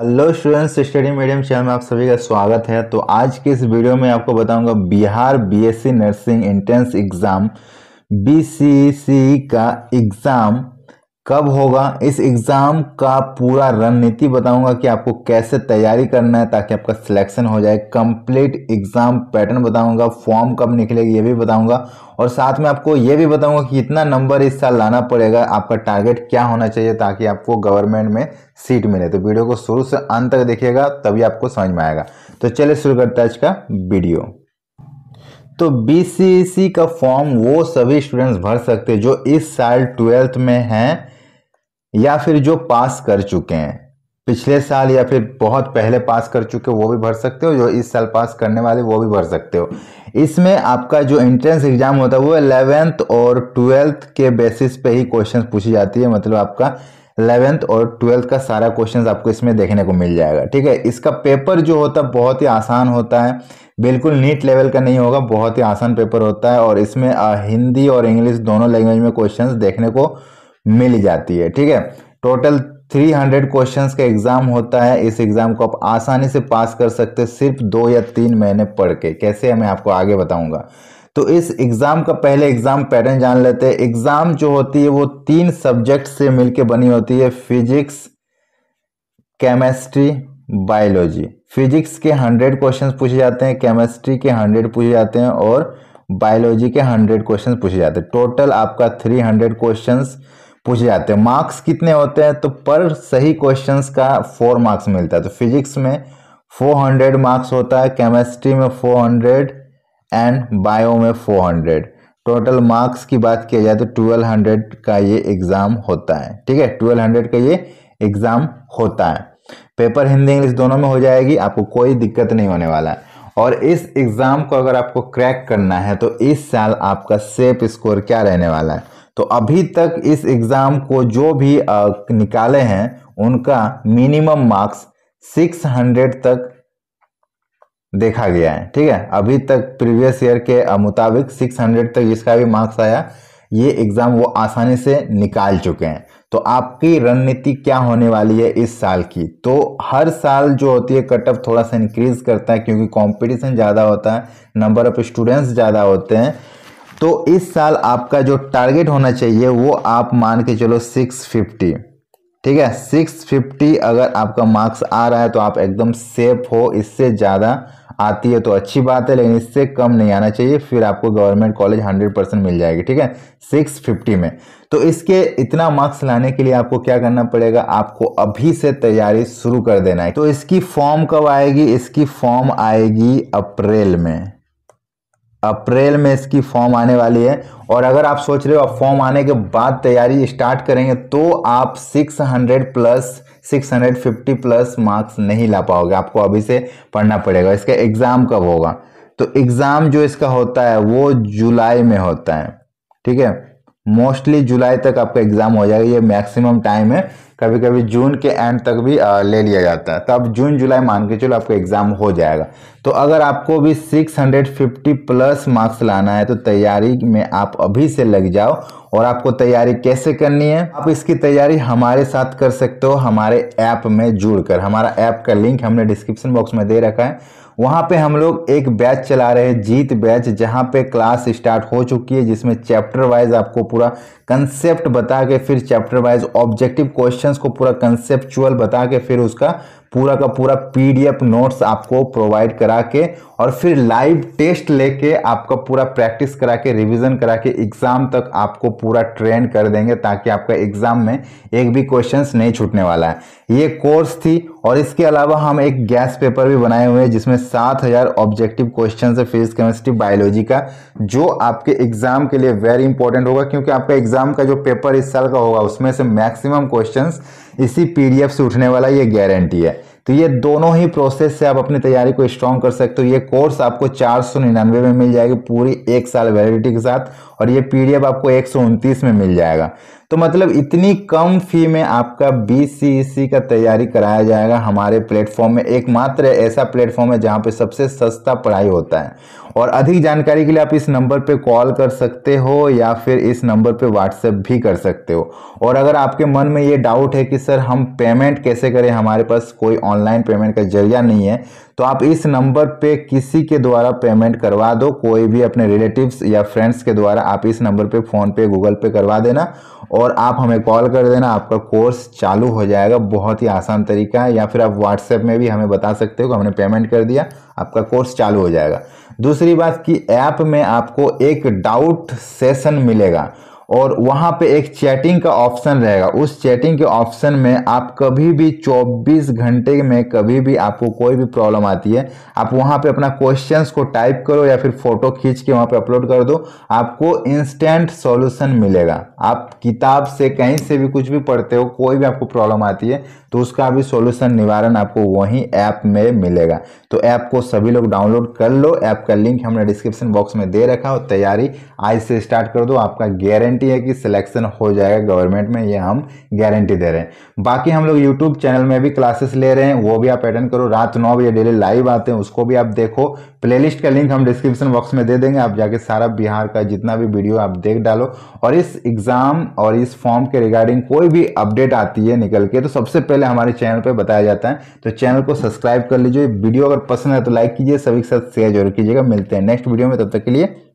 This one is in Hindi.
hello students study medium channel में आप सभी का स्वागत है तो आज के इस वीडियो में आपको बताऊंगा Bihar BSc nursing entrance exam BCC का एग्ज़ाम कब होगा इस एग्ज़ाम का पूरा रणनीति बताऊंगा कि आपको कैसे तैयारी करना है ताकि आपका सिलेक्शन हो जाए कंप्लीट एग्ज़ाम पैटर्न बताऊंगा फॉर्म कब निकलेगा ये भी बताऊंगा और साथ में आपको ये भी बताऊंगा कि इतना नंबर इस साल लाना पड़ेगा आपका टारगेट क्या होना चाहिए ताकि आपको गवर्नमेंट में सीट मिले तो वीडियो को शुरू से अंत तक देखिएगा तभी आपको समझ में आएगा तो चलिए शुरू करते हैं आज का वीडियो तो बी e का फॉर्म वो सभी स्टूडेंट्स भर सकते जो इस साल ट्वेल्थ में हैं या फिर जो पास कर चुके हैं पिछले साल या फिर बहुत पहले पास कर चुके वो भी भर सकते हो जो इस साल पास करने वाले वो भी भर सकते हो इसमें आपका जो एंट्रेंस एग्जाम होता है वो एलेवेंथ और ट्वेल्थ के बेसिस पे ही क्वेश्चन पूछी जाती है मतलब आपका इलेवेंथ और ट्वेल्थ का सारा क्वेश्चन आपको इसमें देखने को मिल जाएगा ठीक है इसका पेपर जो होता है बहुत ही आसान होता है बिल्कुल नीट लेवल का नहीं होगा बहुत ही आसान पेपर होता है और इसमें हिंदी और इंग्लिश दोनों लैंग्वेज में क्वेश्चन देखने को मिल जाती है ठीक है टोटल 300 क्वेश्चंस का एग्ज़ाम होता है इस एग्ज़ाम को आप आसानी से पास कर सकते हैं सिर्फ दो या तीन महीने पढ़ के कैसे है मैं आपको आगे बताऊंगा तो इस एग्ज़ाम का पहले एग्ज़ाम पैटर्न जान लेते हैं एग्ज़ाम जो होती है वो तीन सब्जेक्ट से मिलकर बनी होती है फिजिक्स केमेस्ट्री बायोलॉजी फिजिक्स के हंड्रेड क्वेश्चन पूछे जाते हैं केमेस्ट्री के हंड्रेड पूछे जाते हैं और बायोलॉजी के हंड्रेड क्वेश्चन पूछे जाते हैं टोटल आपका थ्री हंड्रेड क्वेश्चन पूछे जाते हैं मार्क्स कितने होते हैं तो पर सही क्वेश्चन का फोर मार्क्स मिलता है तो फिजिक्स में फोर हंड्रेड मार्क्स होता है केमिस्ट्री में फोर हंड्रेड एंड बायो में फोर हंड्रेड टोटल मार्क्स की बात किया जाए तो ट्वेल्व हंड्रेड का ये एग्ज़ाम होता है ठीक है ट्वेल्व हंड्रेड का ये एग्ज़ाम होता है पेपर हिंदी इंग्लिश दोनों में हो जाएगी आपको कोई दिक्कत नहीं होने वाला है और इस एग्ज़ाम को अगर आपको क्रैक करना है तो इस साल आपका सेप स्कोर क्या रहने वाला है तो अभी तक इस एग्ज़ाम को जो भी निकाले हैं उनका मिनिमम मार्क्स 600 तक देखा गया है ठीक है अभी तक प्रीवियस ईयर के मुताबिक 600 तक जिसका भी मार्क्स आया ये एग्ज़ाम वो आसानी से निकाल चुके हैं तो आपकी रणनीति क्या होने वाली है इस साल की तो हर साल जो होती है कट ऑफ थोड़ा सा इंक्रीज करता है क्योंकि कंपटीशन ज़्यादा होता है नंबर ऑफ स्टूडेंट्स ज़्यादा होते हैं तो इस साल आपका जो टारगेट होना चाहिए वो आप मान के चलो 650 ठीक है 650 अगर आपका मार्क्स आ रहा है तो आप एकदम सेफ हो इससे ज़्यादा आती है तो अच्छी बात है लेकिन इससे कम नहीं आना चाहिए फिर आपको गवर्नमेंट कॉलेज 100 परसेंट मिल जाएगी ठीक है 650 में तो इसके इतना मार्क्स लाने के लिए आपको क्या करना पड़ेगा आपको अभी से तैयारी शुरू कर देना है तो इसकी फॉर्म कब आएगी इसकी फॉर्म आएगी अप्रैल में अप्रैल में इसकी फॉर्म आने वाली है और अगर आप सोच रहे हो आप फॉर्म आने के बाद तैयारी स्टार्ट करेंगे तो आप 600 प्लस 650 प्लस मार्क्स नहीं ला पाओगे आपको अभी से पढ़ना पड़ेगा इसका एग्ज़ाम कब होगा तो एग्ज़ाम जो इसका होता है वो जुलाई में होता है ठीक है मोस्टली जुलाई तक आपका एग्जाम हो जाएगा ये मैक्सिमम टाइम है कभी कभी जून के एंड तक भी ले लिया जाता है तो अब जून जुलाई मान के चलो आपका एग्जाम हो जाएगा तो अगर आपको भी 650 प्लस मार्क्स लाना है तो तैयारी में आप अभी से लग जाओ और आपको तैयारी कैसे करनी है आप इसकी तैयारी हमारे साथ कर सकते हो हमारे ऐप में जुड़कर हमारा ऐप का लिंक हमने डिस्क्रिप्शन बॉक्स में दे रखा है वहाँ पे हम लोग एक बैच चला रहे हैं जीत बैच जहाँ पे क्लास स्टार्ट हो चुकी है जिसमें चैप्टर वाइज आपको पूरा कंसेप्ट बता के फिर चैप्टर वाइज ऑब्जेक्टिव क्वेश्चंस को पूरा कंसेप्चुअल बता के फिर उसका पूरा का पूरा पीडीएफ नोट्स आपको प्रोवाइड करा के और फिर लाइव टेस्ट लेके आपका पूरा प्रैक्टिस करा के रिविजन करा के एग्ज़ाम तक आपको पूरा ट्रेन कर देंगे ताकि आपका एग्ज़ाम में एक भी क्वेश्चंस नहीं छूटने वाला है ये कोर्स थी और इसके अलावा हम एक गैस पेपर भी बनाए हुए हैं जिसमें सात हजार ऑब्जेक्टिव क्वेश्चन है फिजिक्स केमिस्ट्री बायोलॉजी का जो आपके एग्जाम के लिए वेरी इंपॉर्टेंट होगा क्योंकि आपका एग्जाम का जो पेपर इस साल का होगा उसमें से मैक्सिमम क्वेश्चन इसी पी से उठने वाला ये गारंटी है तो ये दोनों ही प्रोसेस से आप अपनी तैयारी को स्ट्रॉन्ग कर सकते हो ये कोर्स आपको चार सौ निन्यानवे में मिल जाएगी पूरी एक साल वैलिडिटी के साथ और ये पीडीएफ आपको एक सौ उनतीस में मिल जाएगा तो मतलब इतनी कम फी में आपका बी e का तैयारी कराया जाएगा हमारे प्लेटफॉर्म में एकमात्र ऐसा प्लेटफॉर्म है जहाँ पे सबसे सस्ता पढ़ाई होता है और अधिक जानकारी के लिए आप इस नंबर पे कॉल कर सकते हो या फिर इस नंबर पे व्हाट्सएप भी कर सकते हो और अगर आपके मन में ये डाउट है कि सर हम पेमेंट कैसे करें हमारे पास कोई ऑनलाइन पेमेंट का जरिया नहीं है तो आप इस नंबर पे किसी के द्वारा पेमेंट करवा दो कोई भी अपने रिलेटिव्स या फ्रेंड्स के द्वारा आप इस नंबर पे फ़ोन पे गूगल पे करवा देना और आप हमें कॉल कर देना आपका कोर्स चालू हो जाएगा बहुत ही आसान तरीका है या फिर आप व्हाट्सएप में भी हमें बता सकते हो कि हमने पेमेंट कर दिया आपका कोर्स चालू हो जाएगा दूसरी दूसरी बात कि ऐप में आपको एक डाउट सेशन मिलेगा और वहाँ पे एक चैटिंग का ऑप्शन रहेगा उस चैटिंग के ऑप्शन में आप कभी भी 24 घंटे में कभी भी आपको कोई भी प्रॉब्लम आती है आप वहाँ पे अपना क्वेश्चंस को टाइप करो या फिर फोटो खींच के वहाँ पे अपलोड कर दो आपको इंस्टेंट सॉल्यूशन मिलेगा आप किताब से कहीं से भी कुछ भी पढ़ते हो कोई भी आपको प्रॉब्लम आती है तो उसका भी सॉल्यूशन निवारण आपको वहीं ऐप में मिलेगा तो ऐप को सभी लोग डाउनलोड कर लो ऐप का लिंक हमने डिस्क्रिप्शन बॉक्स में दे रखा हो तैयारी आज से स्टार्ट कर दो आपका गारंटी है कि सिलेक्शन हो जाएगा गवर्नमेंट में ये हम गारंटी दे रहे हैं बाकी हम लोग यूट्यूब चैनल में भी क्लासेस ले रहे हैं वो भी आप अटेंड करो रात नौ बजे डेली लाइव आते हैं उसको भी आप देखो प्लेलिस्ट का लिंक हम डिस्क्रिप्शन बॉक्स में दे देंगे आप जाके सारा बिहार का जितना भी वीडियो आप देख डालो और इस एग्ज़ाम और इस फॉर्म के रिगार्डिंग कोई भी अपडेट आती है निकल के तो सबसे पहले हमारे चैनल पर बताया जाता है तो चैनल को सब्सक्राइब कर लीजिए वीडियो अगर पसंद है तो लाइक कीजिए सभी के साथ शेयर जरूर कीजिएगा मिलते हैं नेक्स्ट वीडियो में तब तक के लिए